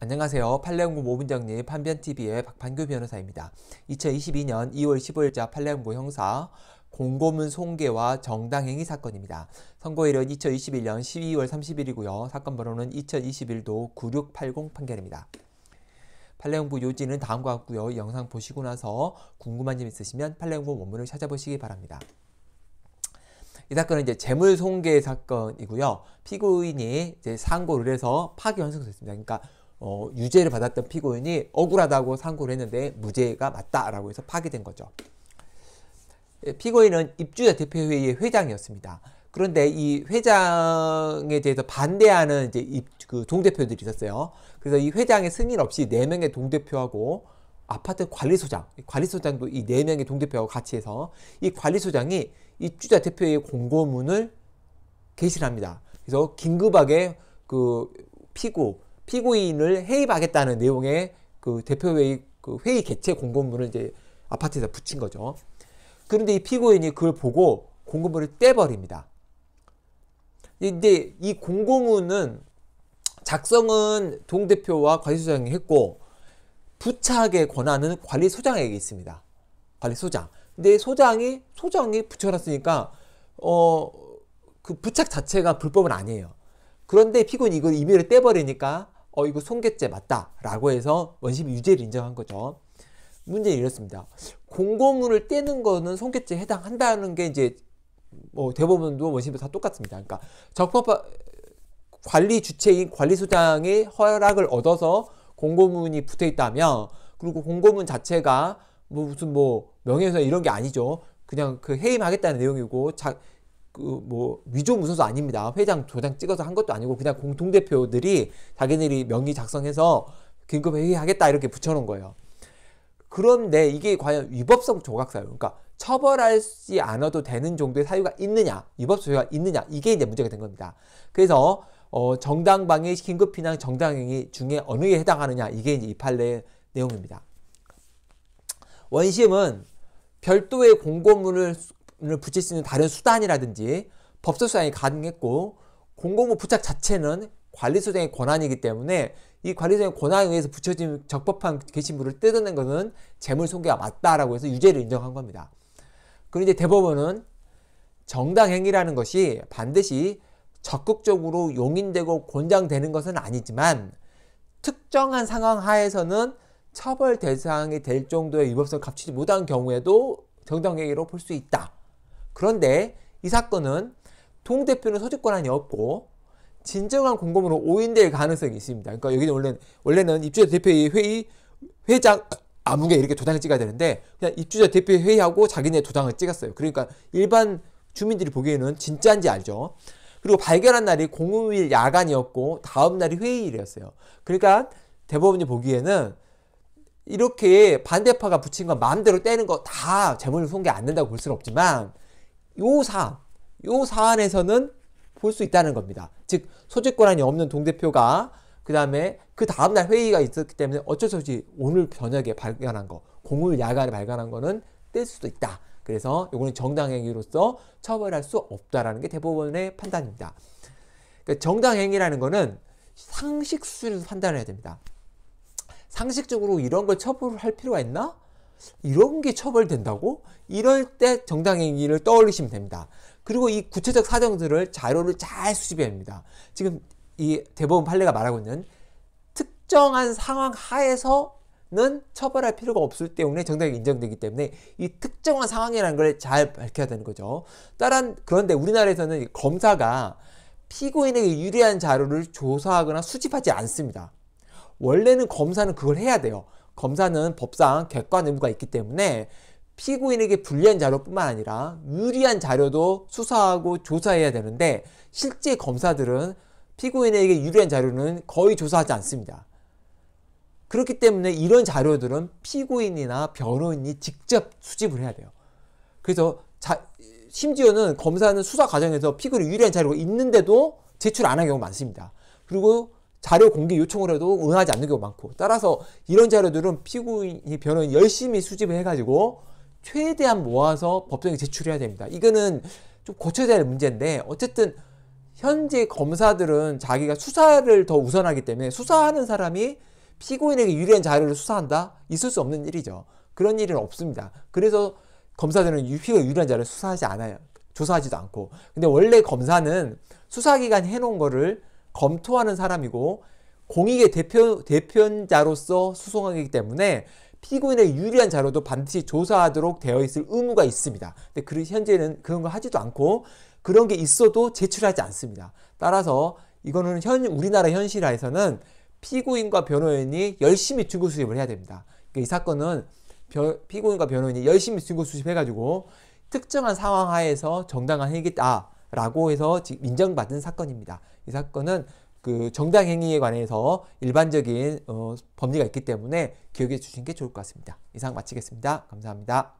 안녕하세요. 팔레옹고 모분정리 판변TV의 박판규 변호사입니다. 2022년 2월 15일자 팔레옹고 형사 공고문 송개와 정당행위 사건입니다. 선고일은 2021년 12월 30일이고요. 사건 번호는 2021도 9680 판결입니다. 팔레옹부 요지는 다음과 같고요. 영상 보시고 나서 궁금한 점 있으시면 팔레옹부 원문을 찾아보시기 바랍니다. 이 사건은 이제 재물 손괴 사건이고요. 피고인이 이제 상고를 해서 파기환송됐습니다. 그러니까 어, 유죄를 받았던 피고인이 억울하다고 상고를 했는데 무죄가 맞다라고 해서 파기된 거죠. 예, 피고인은 입주자 대표회의의 회장이었습니다. 그런데 이 회장에 대해서 반대하는 이제 입, 그 동대표들이 있었어요. 그래서 이 회장의 승인 없이 네명의 동대표하고 아파트 관리소장, 관리소장도 이 네명의 동대표하고 같이 해서 이 관리소장이 입주자 대표회의 공고문을 게시 합니다. 그래서 긴급하게 그 피고, 피고인을 해입하겠다는 내용의 그 대표회의 그 회의 개최 공고문을 이제 아파트에다 붙인 거죠. 그런데 이 피고인이 그걸 보고 공고문을 떼버립니다. 이제 이 공고문은 작성은 동대표와 관리소장이 했고 부착의 권한은 관리소장에게 있습니다. 관리소장. 근데 소장이 소장이 붙여놨으니까 어그 부착 자체가 불법은 아니에요. 그런데 피고인이 이걸 임의를 떼버리니까 어 이거 손괴죄 맞다 라고 해서 원심이 유죄를 인정한 거죠. 문제는 이렇습니다. 공고문을 떼는 거는 손괴죄에 해당한다는 게 이제 뭐 대법원도 원심도 다 똑같습니다. 그러니까 적법 관리 주체인 관리소장의 허락을 얻어서 공고문이 붙어 있다면 그리고 공고문 자체가 뭐 무슨 뭐 명예훼손 이런 게 아니죠. 그냥 그 해임하겠다는 내용이고 자, 그뭐 위조 문서도 아닙니다. 회장 조장 찍어서 한 것도 아니고 그냥 공통 대표들이 자기들이 명의 작성해서 긴급 회의하겠다 이렇게 붙여놓은 거예요. 그런데 이게 과연 위법성 조각사유, 그러니까 처벌하지 않아도 되는 정도의 사유가 있느냐, 위법 사유가 있느냐, 이게 이제 문제가 된 겁니다. 그래서 어, 정당방위, 긴급피난, 정당행위 중에 어느 에 해당하느냐, 이게 이제 이 판례의 내용입니다. 원심은 별도의 공고문을 을 붙일 수 있는 다른 수단이라든지 법적 수단이 가능했고 공공부 부착 자체는 관리소장의 권한이기 때문에 이 관리소장의 권한에 의해서 붙여진 적법한 게시물을 뜯어낸 것은 재물손괴가 맞다라고 해서 유죄를 인정한 겁니다. 그리고 이제 대법원은 정당행위라는 것이 반드시 적극적으로 용인되고 권장되는 것은 아니지만 특정한 상황 하에서는 처벌 대상이 될 정도의 위법성을 갖지 못한 경우에도 정당행위로 볼 수 있다. 그런데 이 사건은 동대표는 소집 권한이 없고 진정한 공범으로 오인될 가능성이 있습니다. 그러니까 여기는 원래, 원래는 입주자 대표의 회의 회장 아무개 이렇게 도장을 찍어야 되는데 그냥 입주자 대표 회의하고 자기네 도장을 찍었어요. 그러니까 일반 주민들이 보기에는 진짜인지 알죠. 그리고 발견한 날이 공휴일 야간이었고 다음 날이 회의일이었어요. 그러니까 대법원이 보기에는 이렇게 반대파가 붙인 건 마음대로 떼는 거 다 재물을 손괴 안 된다고 볼 수는 없지만 요 사안, 요 사안에서는 볼 수 있다는 겁니다. 즉 소집권한이 없는 동대표가 그 다음에 그 다음날 회의가 있었기 때문에 어쩔 수 없이 오늘 저녁에 발견한 거, 공을 야간에 발견한 거는 뗄 수도 있다. 그래서 이거는 정당행위로서 처벌할 수 없다라는 게 대법원의 판단입니다. 그러니까 정당행위라는 거는 상식 수준에서 판단해야 됩니다. 상식적으로 이런 걸 처벌할 필요가 있나? 이런 게 처벌된다고? 이럴 때 정당행위를 떠올리시면 됩니다. 그리고 이 구체적 사정들을 자료를 잘 수집해야 합니다. 지금 이 대법원 판례가 말하고 있는 특정한 상황 하에서는 처벌할 필요가 없을 때문에 정당이 인정되기 때문에 이 특정한 상황이라는 걸 잘 밝혀야 되는 거죠. 따른 그런데 우리나라에서는 검사가 피고인에게 유리한 자료를 조사하거나 수집하지 않습니다. 원래는 검사는 그걸 해야 돼요. 검사는 법상 객관 의무가 있기 때문에 피고인에게 불리한 자료뿐만 아니라 유리한 자료도 수사하고 조사해야 되는데 실제 검사들은 피고인에게 유리한 자료는 거의 조사하지 않습니다. 그렇기 때문에 이런 자료들은 피고인이나 변호인이 직접 수집을 해야 돼요. 그래서 자, 심지어는 검사는 수사 과정에서 피고인이 유리한 자료가 있는데도 제출 안 한 경우가 많습니다. 그리고 자료 공개 요청을 해도 응하지 않는 경우가 많고 따라서 이런 자료들은 피고인이 변호인 열심히 수집을 해가지고 최대한 모아서 법정에 제출해야 됩니다. 이거는 좀 고쳐져야 될 문제인데 어쨌든 현재 검사들은 자기가 수사를 더 우선하기 때문에 수사하는 사람이 피고인에게 유리한 자료를 수사한다? 있을 수 없는 일이죠. 그런 일은 없습니다. 그래서 검사들은 피고인 유리한 자료를 수사하지 않아요. 조사하지도 않고. 근데 원래 검사는 수사기간 해놓은 거를 검토하는 사람이고 공익의 대표, 대표자로서 수송하기 때문에 피고인의 유리한 자료도 반드시 조사하도록 되어 있을 의무가 있습니다. 근데 그 현재는 그런 걸 하지도 않고 그런 게 있어도 제출하지 않습니다. 따라서 이거는 현 우리나라 현실화에서는 피고인과 변호인이 열심히 증거 수집을 해야 됩니다. 그러니까 이 사건은 벼, 피고인과 변호인이 열심히 증거 수집해가지고 특정한 상황 하에서 정당한 행위다. 아, 라고 해서 지금 인정받은 사건입니다. 이 사건은 그 정당 행위에 관해서 일반적인 어, 범위가 있기 때문에 기억해 주신 게 좋을 것 같습니다. 이상 마치겠습니다. 감사합니다.